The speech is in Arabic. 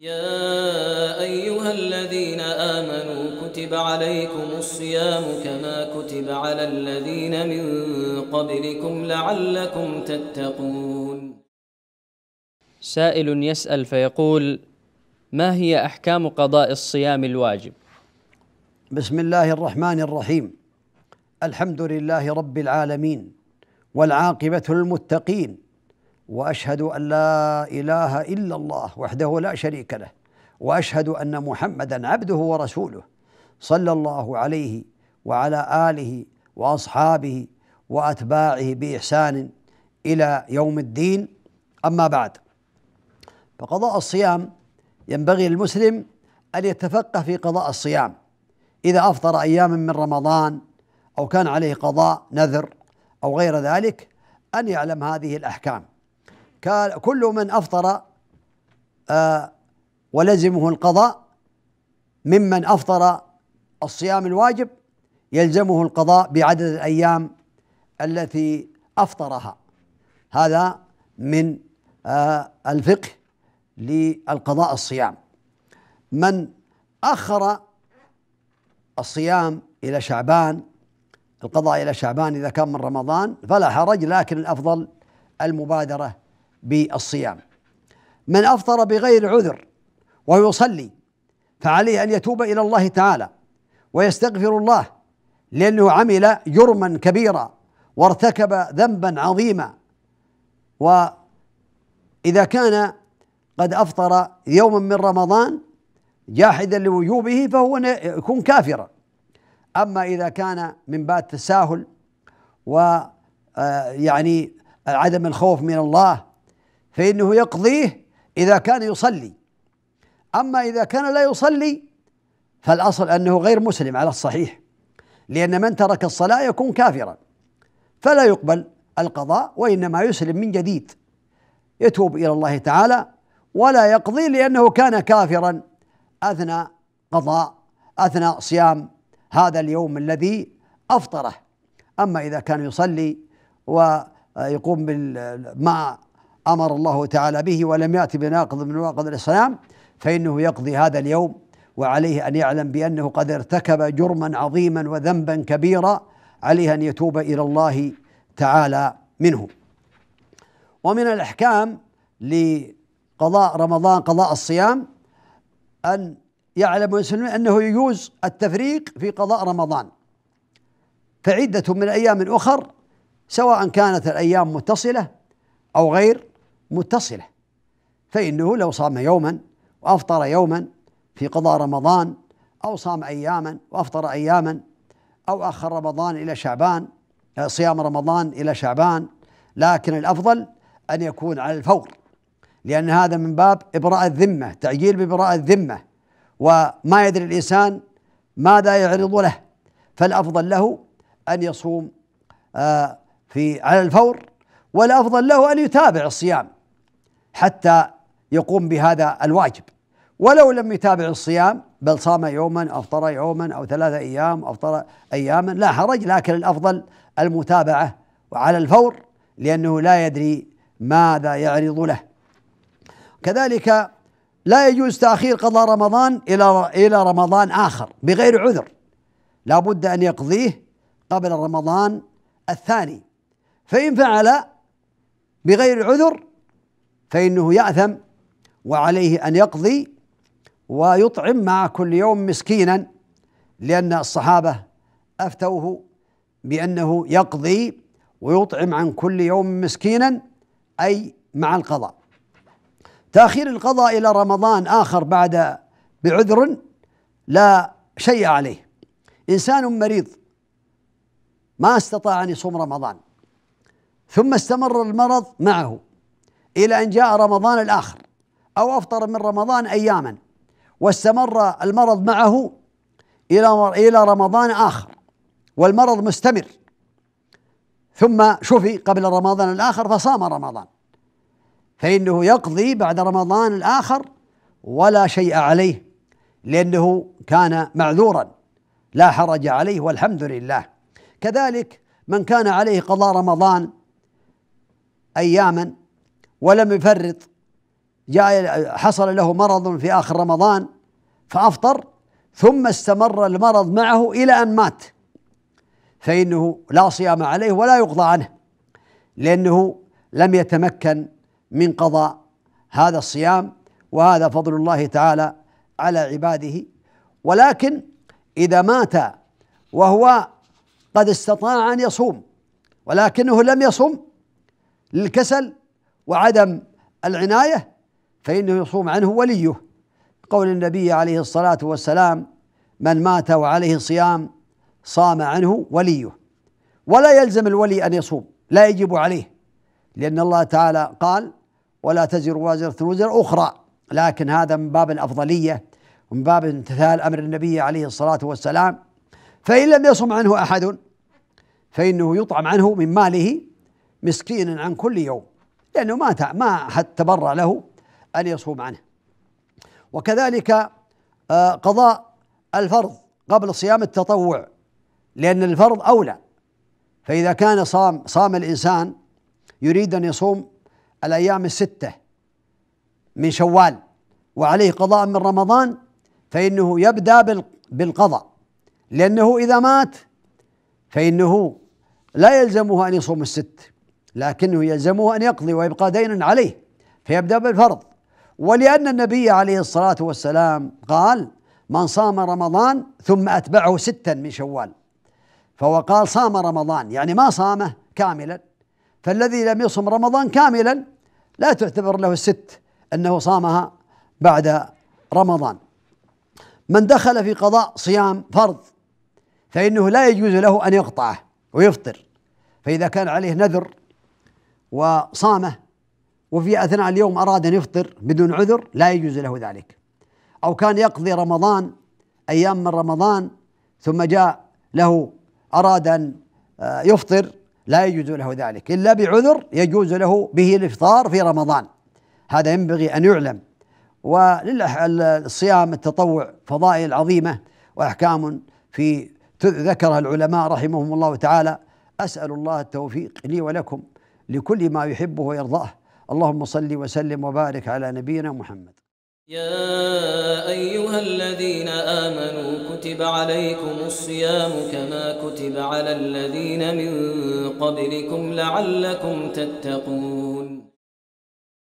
يا ايها الذين امنوا كتب عليكم الصيام كما كتب على الذين من قبلكم لعلكم تتقون سائل يسال فيقول ما هي احكام قضاء الصيام الواجب بسم الله الرحمن الرحيم الحمد لله رب العالمين والعاقبه للمتقين واشهد ان لا اله الا الله وحده لا شريك له واشهد ان محمدا عبده ورسوله صلى الله عليه وعلى اله واصحابه واتباعه باحسان الى يوم الدين اما بعد فقضاء الصيام ينبغي للمسلم ان يتفقه في قضاء الصيام اذا افطر اياما من رمضان او كان عليه قضاء نذر او غير ذلك ان يعلم هذه الاحكام كل من أفطر آه ولزمه القضاء ممن أفطر الصيام الواجب يلزمه القضاء بعدد الأيام التي أفطرها هذا من آه الفقه للقضاء الصيام من أخر الصيام إلى شعبان القضاء إلى شعبان إذا كان من رمضان فلا حرج لكن الأفضل المبادرة بالصيام من افطر بغير عذر ويصلي فعليه ان يتوب الى الله تعالى ويستغفر الله لانه عمل جرما كبيرا وارتكب ذنبا عظيما واذا كان قد افطر يوما من رمضان جاحدا لوجوبه فهو يكون كافرا اما اذا كان من باب تساهل و آه، يعني عدم الخوف من الله فإنه يقضيه إذا كان يصلي أما إذا كان لا يصلي فالأصل أنه غير مسلم على الصحيح لأن من ترك الصلاة يكون كافرا فلا يقبل القضاء وإنما يسلم من جديد يتوب إلى الله تعالى ولا يقضي لأنه كان كافرا أثناء قضاء أثناء صيام هذا اليوم الذي أفطره أما إذا كان يصلي ويقوم بالماء امر الله تعالى به ولم ياتي بناقض من نواقض الاسلام فانه يقضي هذا اليوم وعليه ان يعلم بانه قد ارتكب جرما عظيما وذنبا كبيرا عليه ان يتوب الى الله تعالى منه ومن الاحكام لقضاء رمضان قضاء الصيام ان يعلم المسلمون انه يجوز التفريق في قضاء رمضان فعده من ايام اخر سواء كانت الايام متصله او غير متصلة فإنه لو صام يوما وأفطر يوما في قضاء رمضان أو صام أياما وأفطر أياما أو أخر رمضان إلى شعبان آه، صيام رمضان إلى شعبان لكن الأفضل أن يكون على الفور لأن هذا من باب إبراء الذمة تعجيل بإبراء الذمة وما يدري الإنسان ماذا يعرض له فالأفضل له أن يصوم آه، في على الفور والأفضل له أن يتابع الصيام حتى يقوم بهذا الواجب ولو لم يتابع الصيام بل صام يوما افطر يوما او ثلاثه ايام افطر اياما لا حرج لكن الافضل المتابعه وعلى الفور لانه لا يدري ماذا يعرض له كذلك لا يجوز تاخير قضاء رمضان الى الى رمضان اخر بغير عذر لا بد ان يقضيه قبل رمضان الثاني فان فعل بغير عذر فإنه يأثم وعليه أن يقضي ويطعم مع كل يوم مسكينا لأن الصحابة أفتوه بأنه يقضي ويطعم عن كل يوم مسكينا أي مع القضاء تأخير القضاء إلى رمضان آخر بعد بعذر لا شيء عليه إنسان مريض ما استطاع أن يصوم رمضان ثم استمر المرض معه الى ان جاء رمضان الاخر او افطر من رمضان اياما واستمر المرض معه الى الى رمضان اخر والمرض مستمر ثم شفي قبل رمضان الاخر فصام رمضان فانه يقضي بعد رمضان الاخر ولا شيء عليه لانه كان معذورا لا حرج عليه والحمد لله كذلك من كان عليه قضاء رمضان اياما ولم يفرط جاء حصل له مرض في آخر رمضان فأفطر ثم استمر المرض معه إلى أن مات فإنه لا صيام عليه ولا يقضى عنه لأنه لم يتمكن من قضاء هذا الصيام وهذا فضل الله تعالى على عباده ولكن إذا مات وهو قد استطاع أن يصوم ولكنه لم يصم للكسل وعدم العناية فإنه يصوم عنه وليه قول النبي عليه الصلاة والسلام من مات وعليه صيام صام عنه وليه ولا يلزم الولي أن يصوم لا يجب عليه لأن الله تعالى قال ولا تزر وازرة وزر أخرى لكن هذا من باب الأفضلية ومن باب امتثال أمر النبي عليه الصلاة والسلام فإن لم يصم عنه أحد فإنه يطعم عنه من ماله مسكينا عن كل يوم لأنه ما ما تبرع له أن يصوم عنه وكذلك آه، قضاء الفرض قبل صيام التطوع لأن الفرض أولى فإذا كان صام صام الإنسان يريد أن يصوم الأيام الستة من شوال وعليه قضاء من رمضان فإنه يبدأ بالقضاء لأنه إذا مات فإنه لا يلزمه أن يصوم الست لكنه يلزمه أن يقضي ويبقى دينا عليه فيبدأ بالفرض ولأن النبي عليه الصلاة والسلام قال من صام رمضان ثم أتبعه ستا من شوال فهو قال صام رمضان يعني ما صامه كاملا فالذي لم يصم رمضان كاملا لا تعتبر له الست أنه صامها بعد رمضان من دخل في قضاء صيام فرض فإنه لا يجوز له أن يقطعه ويفطر فإذا كان عليه نذر وصامه وفي اثناء اليوم اراد ان يفطر بدون عذر لا يجوز له ذلك او كان يقضي رمضان ايام من رمضان ثم جاء له اراد ان آه، يفطر لا يجوز له ذلك الا بعذر يجوز له به الافطار في رمضان هذا ينبغي ان يعلم وللصيام التطوع فضائل عظيمه واحكام في ذكرها العلماء رحمهم الله تعالى اسال الله التوفيق لي ولكم لكل ما يحبه ويرضاه اللهم صل وسلم وبارك على نبينا محمد يا ايها الذين امنوا كتب عليكم الصيام كما كتب على الذين من قبلكم لعلكم تتقون